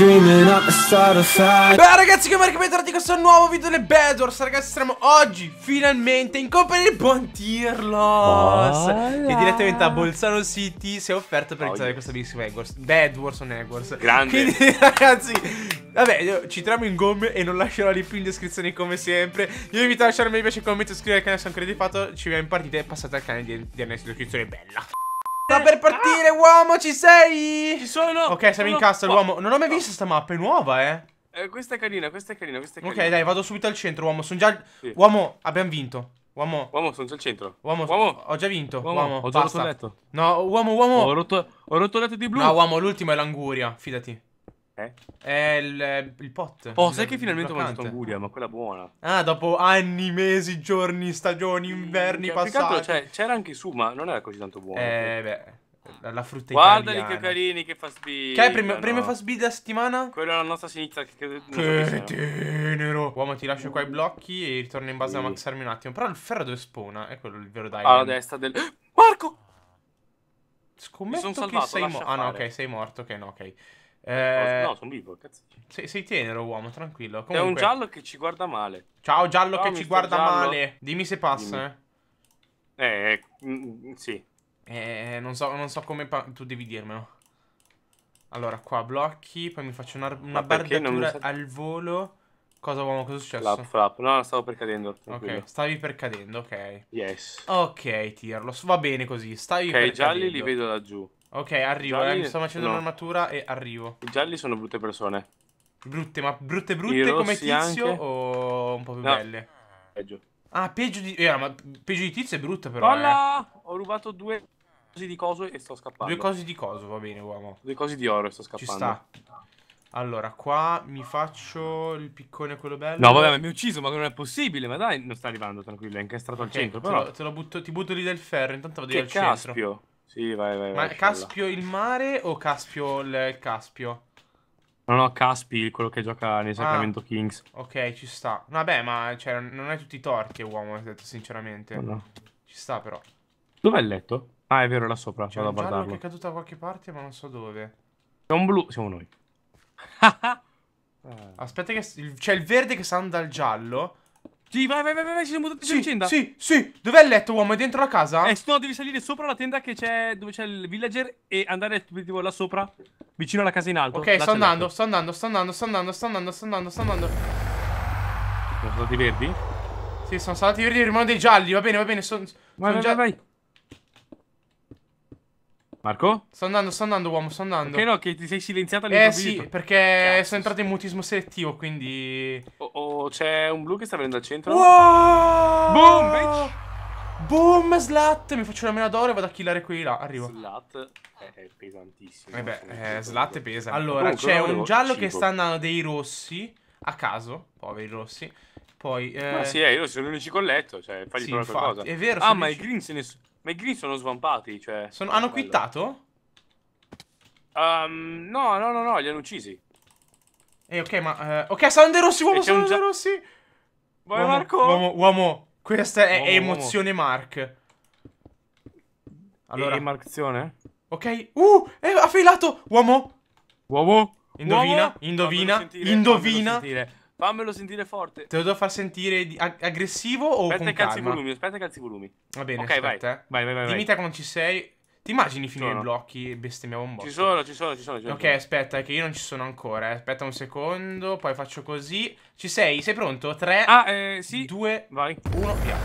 Beh ragazzi come bentornati in questo nuovo video delle Wars Ragazzi saremo oggi finalmente in compagnia di buon Tirlos Che direttamente a Bolzano City si è offerto per oh, iniziare oh, questa bellissima Bad Wars on Edwards Grande Quindi ragazzi Vabbè ci troviamo in gomme e non lascerò lì più in descrizione come sempre Io vi invito a lasciare un mi piace, commento, iscrivervi al canale se non credete fatto Ci vediamo in partita e passate al canale di, di descrizione bella Sta per ah! partire, ah! uomo, ci sei? Ci sono! Ok, siamo sono... in cassa, uomo. Non ho mai visto sta mappa, è nuova, eh. eh. Questa è carina, questa è carina, questa è carina. Ok, dai, vado subito al centro, uomo. Sono già... Sì. Uomo, abbiamo vinto. Uomo. Uomo, sono già al centro. Uomo, uomo. ho già vinto. Uomo, uomo ho già basta. rotto il letto. No, uomo, uomo. Ho rotto, ho rotto il letto di blu. No, uomo, l'ultimo è l'anguria, fidati. Eh? È il, il pot. Oh, sai che finalmente ho mangiato anguria, ma quella buona. Ah, dopo anni, mesi, giorni, stagioni, inverni passati. Cioè, c'era cioè, anche su, ma non era così tanto buono. Eh, beh la frutta Guarda italiana. che carini che fa speed Che hai il premio, no. premio fa speed a settimana? Quello è la nostra sinistra. Che, che, che so tenero. Uomo, ti lascio qua i mm. blocchi e ritorno in base mm. a maxarmi un attimo. Però il ferro dove spona? È quello il vero diamond. Alla destra del... Marco! Scommetto Mi sono salvato, che sei morto. Ah no, ok, sei morto. Ok, no, ok. Eh, no, sono vivo, cazzo. Sei, sei, tenero, uomo, tranquillo. Comunque... È un giallo che ci guarda male. Ciao, giallo Ciao, che ci guarda giallo. male. Dimmi se passa, Dimmi. eh. Eh, eh mm, mm, sì. Eh, non so, non so come... Tu devi dirmelo. Allora, qua blocchi, poi mi faccio una, una bardatura sa... al volo. Cosa uomo, cosa è successo? Flap, flap. No, stavo per cadendo. Tranquillo. Ok, stavi per cadendo, ok. Yes. Ok, tirlo. Va bene così, stavi okay, per cadendo. Ok, i gialli li vedo laggiù. Ok, arrivo. Gialli... Eh, sto facendo no. un'armatura e arrivo. I gialli sono brutte persone. Brutte, ma brutte brutte come tizio anche. o un po' più no. belle? Peggio. Ah, peggio di... Eh, ma peggio di tizio è brutta però, Hola! Eh. Ho rubato due cose di coso e sto scappando. Due cose di coso, va bene, uomo. Due cose di oro e sto scappando. Ci sta. Allora, qua mi faccio il piccone quello bello. No, vabbè, mi ha ucciso, ma non è possibile. Ma dai, non sta arrivando, tranquillo, è incastrato okay, al centro. Però lo, te lo butto, ti butto lì del ferro, intanto vado che al caspio. centro. Sì, vai, vai. Ma vai, Caspio il mare o Caspio il, il Caspio? No, no, Caspi, quello che gioca nel ah. Sacramento ah, Kings. Ok, ci sta. Vabbè, ma cioè, non hai tutti i torti, uomo, detto sinceramente. no. Ci sta però. Dov'è il letto? Ah, è vero, là sopra. C'è un giallo che è caduto da qualche parte, ma non so dove. C'è un blu, siamo noi. Eh. Aspetta che... C'è il verde che sta andando al giallo. Sì, vai, vai, vai, vai, ci siamo buttati sì, vicenda. Sì, sì. Dov'è il letto, uomo? È dentro la casa? Eh, no, devi salire sopra la tenda che c'è dove c'è il villager e andare tipo là sopra, vicino alla casa in alto. Ok, sto andando, sto andando, sto andando, sto andando, sto andando, sto andando, sto andando. Sono stati verdi? Sì, sono stati verdi, rimane dei gialli, va bene, va bene, sono... Vai, sono vai, vai, vai. Marco? Sto andando, sto andando, uomo, sto andando. Che no, che ti sei silenziato eh, all'improvviso. Eh sì, perché Cazzo. sono entrato in mutismo selettivo, quindi... Oh, oh c'è un blu che sta venendo al centro. Wow! Boom, bitch! Boom, slat! Mi faccio la mena d'oro e vado a killare quelli là. Arrivo. Slat eh, è, pesantissimo. Vabbè, eh, eh slat pesa. Allora, c'è un giallo cibo. che sta andando dei rossi, a caso, poveri rossi. Poi... Eh... Ma sì, eh, io sono l'unico colletto, cioè fagli sì, provare infatti, qualcosa. È vero. Ah, ma i green se ne... Ma i green sono svampati, cioè... Sono... Eh, hanno bello. quittato? Um, no, no, no, no, li hanno uccisi. Eh, ok, ma... Uh, ok, sono dei rossi, uomo, sono dei rossi! Vai, uomo, Marco! Uomo, uomo, questa è uomo, emozione uomo. Mark. Allora... Emozione? Ok, uh, è eh, affilato! Uomo! Uomo! Indovina, uomo. indovina, no, indovina, Fammelo sentire forte. Te lo devo far sentire ag aggressivo o aspetta con calma? Volumi, aspetta calzi volumi. Va bene, okay, aspetta. Eh. Vai. vai, vai, vai. Dimmi te quando ci sei. Ti immagini finire i blocchi e bestemmiamo un botto? Ci sono, ci sono, ci sono. Ci ok, sono. aspetta, che io non ci sono ancora. Eh. Aspetta un secondo, poi faccio così. Ci sei? Sei pronto? Tre, ah, eh, sì. due, vai. uno, via.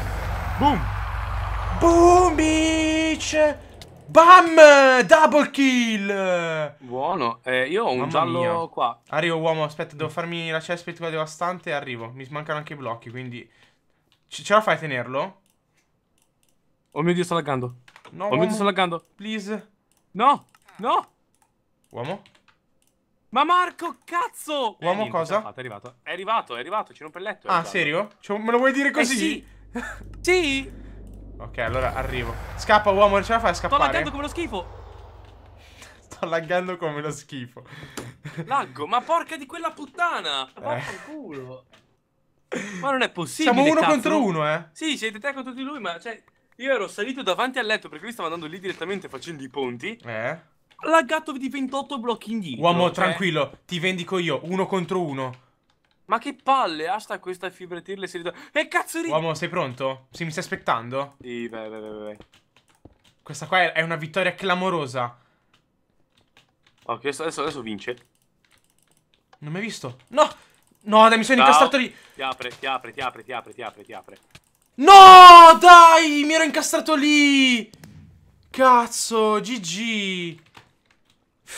Boom! Boom, bitch! Bam! Double kill! Buono. Eh, io ho un Mamma giallo mia. qua. Arrivo, uomo. Aspetta, devo farmi la chest qua devastante e arrivo. Mi mancano anche i blocchi, quindi... C ce la fai a tenerlo? Oh mio Dio, sto laggando. No, oh uomo. mio Dio, sto laggando. Please. No, no. Uomo? Ma Marco, cazzo! Uomo, eh, niente, cosa? Fatto, è arrivato, è arrivato, è arrivato, ci rompe il Ah, arrivato. serio? Cioè, me lo vuoi dire eh, così? Eh, sì. sì? Ok, allora arrivo. Scappa, uomo, non ce la fai a scappare. Sto laggando come lo schifo. Sto laggando come lo schifo. Laggo, ma porca di quella puttana. Ma eh. culo. Ma non è possibile. Siamo uno cazzo. contro uno, eh. Sì, siete te contro di lui, ma cioè. Io ero salito davanti al letto perché lui stava andando lì direttamente facendo i ponti. Eh. Laggato di 28 blocchi indietro. Uomo, cioè... tranquillo, ti vendico io, uno contro uno. Ma che palle, asta questa fibra tirle si ritorna. E cazzo di... Uomo, sei pronto? Sì, mi stai aspettando? Sì, vai, vai, vai, vai. Questa qua è una vittoria clamorosa. Ok, adesso, adesso vince. Non mi hai visto? No! No, dai, mi sono Ciao. incastrato lì. Ti apre, ti apre, ti apre, ti apre, ti apre, ti apre. No, dai, mi ero incastrato lì. Cazzo, GG.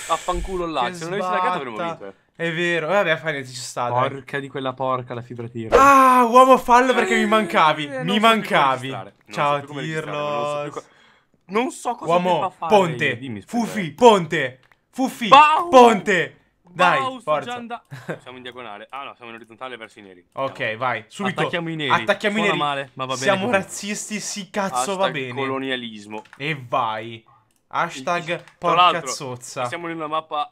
Affanculo là, se non avessi lagato avremmo vinto. Eh. È vero, vabbè, niente, ci sta. Porca dai. di quella porca la fibra tiro. Ah, uomo fallo perché mi eh, mancavi. Eh, mi mancavi. Ciao, so Tirlo. So non so cosa uomo, Ponte. Dimmi, Fufi, eh. Ponte. Fufi, Bau! Ponte. Dai, Bau, forza. siamo in diagonale. Ah, no, siamo in orizzontale verso i neri. Ok, vai. Subito. Attacchiamo i neri. Attacchiamo Suona i neri. Male, ma va bene siamo razzisti, sì, cazzo, Hashtag va bene. colonialismo. E vai. Hashtag porca zozza. Siamo in una mappa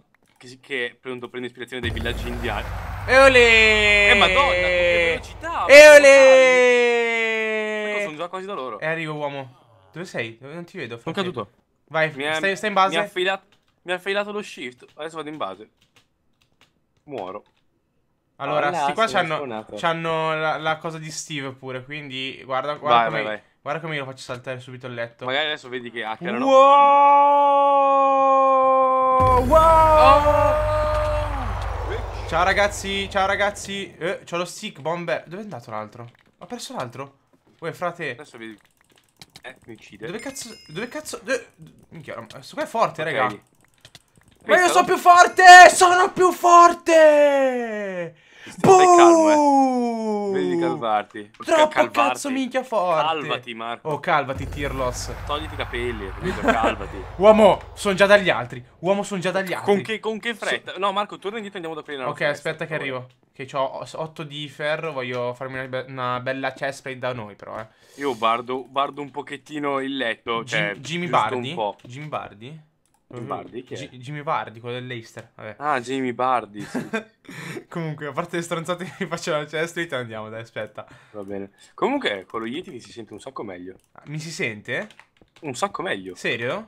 che, che prende ispirazione dai villaggi indiani. E olè! Eh madonna, che velocità! E olè! Ecco, sono già quasi da loro. E eh, arrivo uomo. Dove sei? Non ti vedo. Sono caduto. Vai, mi stai, è, stai in base. Mi ha, filato, mi ha filato lo shift. Adesso vado in base. Muoro. Allora, questi oh, qua c'hanno, la, la, cosa di Steve pure, quindi guarda, guarda vai, come, vai, vai. guarda come io lo faccio saltare subito il letto. Magari adesso vedi che hackerano. Wow! Wow! Oh! Ciao ragazzi, ciao ragazzi. Eh, c'ho lo stick bomber. Dove è andato l'altro? Ho perso l'altro. Uè, frate. Adesso vedi. Eh, mi uccide. Dove cazzo. Dove cazzo. Dove... Minchia, questo qua è forte, okay. raga. Ma io sono più forte! Sono più forte! Eh. Boom! Vedi di calvarti. Troppo calvarti. cazzo minchia forte. Calvati, Marco. Oh, calvati, Tirlos. Togliti i capelli, capito? Calvati. Uomo, sono già dagli altri. Uomo, sono già dagli altri. Con che, con che fretta? So... No, Marco, torna indietro e andiamo da prima. Ok, festa, aspetta che arrivo. Che ho 8 di ferro, voglio farmi una, be una bella chestplate da noi, però, eh. Io bardo, bardo un pochettino il letto. Cioè, Jimmy Bardi? Un po'. Jimmy Bardi? Jim Bardi, che G- Jimmy Bardi, mm-hmm. quello dell'Easter. Vabbè. Ah, Jimmy Bardi. Sì. Comunque, a parte le stronzate che faccio la cesta, andiamo, dai, aspetta. Va bene. Comunque, con lo Yeti ti si sente un sacco meglio. Ah, mi si sente? Un sacco meglio. Serio?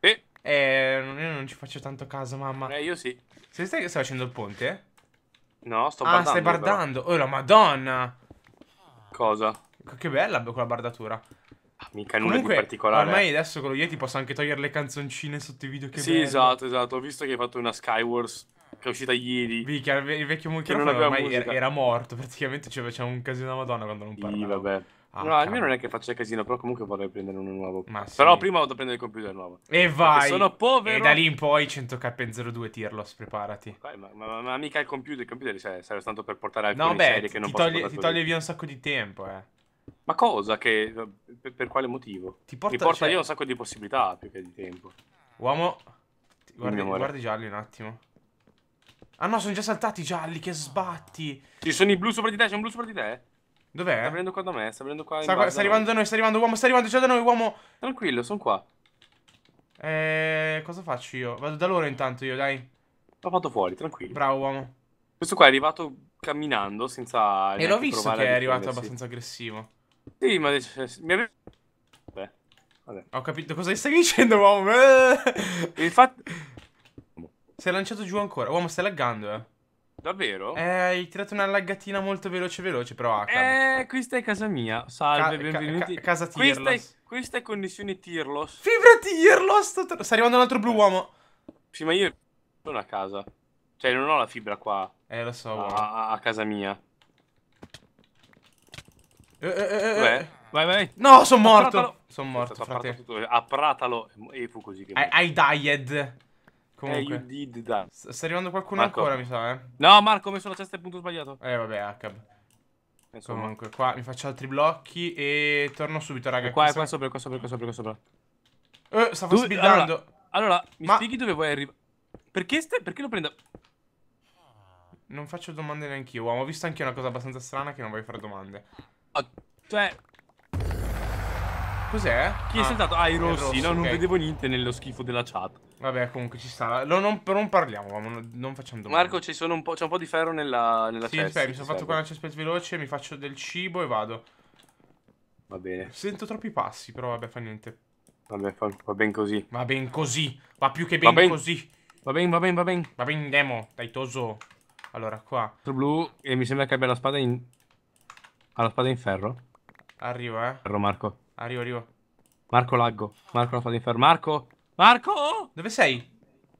Eh. Eh, io non ci faccio tanto caso, mamma. Eh, io sì. Se stai, stai facendo il ponte? No, sto ah, bardando. Ah, stai bardando. Però. Oh, la madonna! Cosa? Che bella quella bardatura. Ah, mica nulla Comunque, di particolare. Ormai adesso con lo Yeti posso anche togliere le canzoncine sotto i video che Sì, bello. esatto, esatto. Ho visto che hai fatto una Skywars che è uscita ieri. Vicchia, il vecchio microfono ormai era, era, morto, praticamente cioè, faceva un casino da Madonna quando non parla. Sì, vabbè. Ah, no, almeno non è che faccia casino, però comunque vorrei prendere uno nuovo. Ma sì. Però prima vado a prendere il computer nuovo. E vai! Sono povero! E da lì in poi 100k02 Tirlos, preparati. Vai, ma, ma, ma, mica il computer, il computer serve, cioè, serve tanto per portare alcune no, beh, serie che non posso toglie, ti toglie via un sacco di tempo, eh. Ma cosa? Che, per, per quale motivo? Ti porta, Mi porta cioè... io un sacco di possibilità più che di tempo. Uomo, guardi, guardi i gialli un attimo. Ah no, sono già saltati i gialli, che sbatti. Ci sono i blu sopra di te, c'è un blu sopra di te. Dov'è? Sta venendo qua da me, sta venendo qua. Sta, qua, sta arrivando da noi, sta arrivando uomo, sta arrivando già da noi, uomo. Tranquillo, sono qua. Eh, cosa faccio io? Vado da loro intanto io, dai. L'ho fatto fuori, tranquillo. Bravo, uomo. Questo qua è arrivato camminando senza... E l'ho visto che è arrivato abbastanza aggressivo. Sì, ma mi avevo... Beh, vabbè. Ho capito cosa stai dicendo, uomo. Il fatto... è lanciato giù ancora. Uomo, stai laggando, eh. Davvero? Eh, hai tirato una laggatina molto veloce veloce, però H. Ah, eh, questa è casa mia. Salve, ca benvenuti. Ca casa Tirlos. Questa è, questa è connessione Tirlos. Fibra Tirlos! Sta arrivando un altro blu eh. uomo. Sì, ma io Sono a casa. Cioè, non ho la fibra qua. Eh, lo so, a, a casa mia. Eh, eh, eh. eh, eh. Vai, vai. No, sono morto. Sono morto, frate. Tutto. Appratalo e fu così che... I, I died. Comunque. Eh, you did that. sta arrivando qualcuno Marco. ancora, mi sa, eh. No, Marco, ho messo la cesta e punto sbagliato. Eh, vabbè, Accab. Comunque, qua mi faccio altri blocchi e torno subito, raga. E qua, qua, sopra, qua sopra, qua sopra, qua sopra. Eh, stavo tu... sbillando. Allora, allora, mi Ma... spieghi dove vuoi arrivare? Perché, ste... Perché lo prendo? Non faccio domande neanche io, Ho visto anche una cosa abbastanza strana che non vuoi fare domande. Ah. cioè... Cos'è? Chi ah, è saltato? Ah, i eh, rossi. rossi no, okay. non vedevo niente nello schifo della chat. Vabbè, comunque ci sta. No, non, non, parliamo, non, non facciamo domande. Marco, c'è un, un po', di ferro nella, nella sì, chest. Sì, mi sono fatto qua una chest veloce, mi faccio del cibo e vado. Va bene. Sento troppi passi, però vabbè, fa niente. Vabbè, fa, va ben così. Va ben così. Va più che ben, va ben. così. Va ben, va ben, va ben. Va ben, Demo. Dai, Toso. Allora, qua. Blu, e mi sembra che abbia la spada in... Ha la spada in ferro? Arrivo, eh. Ferro, Marco. Arrivo, arrivo. Marco laggo. Marco la spada in ferro. Marco! Marco! Dove sei?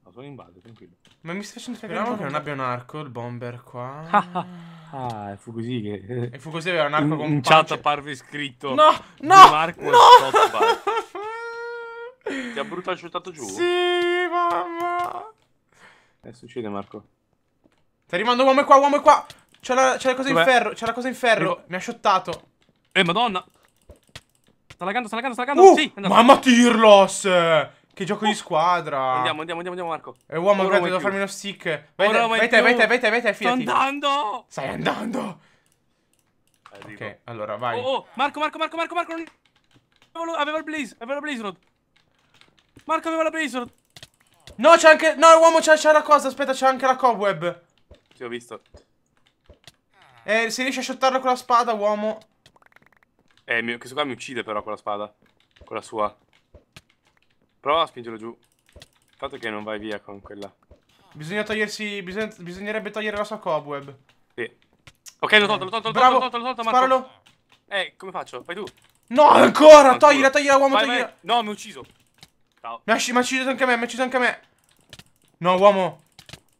No, sono in base, tranquillo. Ma mi stai facendo cagare? Speriamo che non abbia un arco, il bomber qua. ah, ah, ah. ah fu così che... E Fukusi aveva un arco in, con In chat apparve scritto... No! No! Marco no! Ti ha brutto asciuttato giù? Sì, mamma! Che eh, succede, Marco? Sta arrivando uomo qua, uomo qua! C'è la, la, cosa Dov'è? in ferro, c'è la cosa in ferro. Mi ha shottato. Eh, madonna. Sta lagando, sta lagando, sta laggando. Uh, sì, mamma Tirlos! Che gioco uh. di squadra. Andiamo, andiamo, andiamo, Marco. E eh, uomo, Ora devo farmi uno stick. Vai te, vai te, vai te, vai te, vai te, fidati. Sto andando! Stai andando! Arrivo. Ok, allora, vai. Oh, oh, Marco, Marco, Marco, Marco, Marco. Aveva il blaze, aveva la blaze rod. Marco aveva la blaze rod. No, c'è anche... No, uomo, c'è la cosa, aspetta, c'è anche la cobweb. Ti ho visto. Eh, se riesci a shottarlo con la spada, uomo. Eh, mio, questo qua mi uccide però con la spada. Con la sua. Prova a spingerlo giù. Il fatto è che non vai via con quella. Bisogna togliersi. Bisogna, bisognerebbe togliere la sua cobweb. Sì. Ok, l'ho tolto, l'ho tolto, l'ho tolto, l'ho tolto, l'ho tolto, Sparalo. Eh, come faccio? Fai tu. No, ancora! Togliela, togliela, uomo, togliela. No, mi ha ucciso. Ciao. Mi ha, ucciso anche a me, mi ha ucciso anche a me. No, uomo.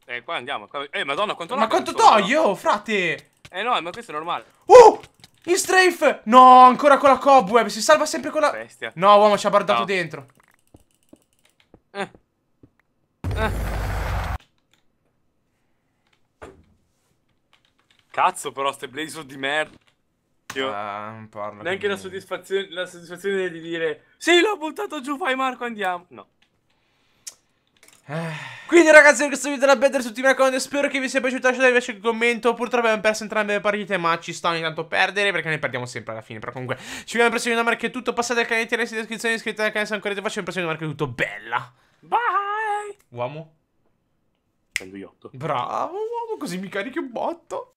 Eh, qua andiamo. Eh, madonna, quanto Ma quanto toglio, oh, frate? Eh no, ma questo è normale. Uh! In strafe! No, ancora con la cobweb. Si salva sempre con la... Bestia. No, uomo, ci ha bardato no. dentro. Eh. Eh. Cazzo però, ste blazer di merda. Ah, Neanche la soddisfazione, la soddisfazione, di dire Sì, l'ho buttato giù, vai, Marco, andiamo. No. Quindi ragazzi questo video era bello tutti mi raccomando Spero che vi sia piaciuto lasciate invece il commento Purtroppo abbiamo perso entrambe le partite ma ci sta ogni tanto perdere Perché ne perdiamo sempre alla fine Però comunque ci vediamo al prossimo video Marco è tutto Passate al canale, tirate in descrizione Iscrivetevi al canale se ancora faccio il prossimo video Marco è tutto Bella Bye Uomo Prendo 8 Bravo uomo così mi carichi un botto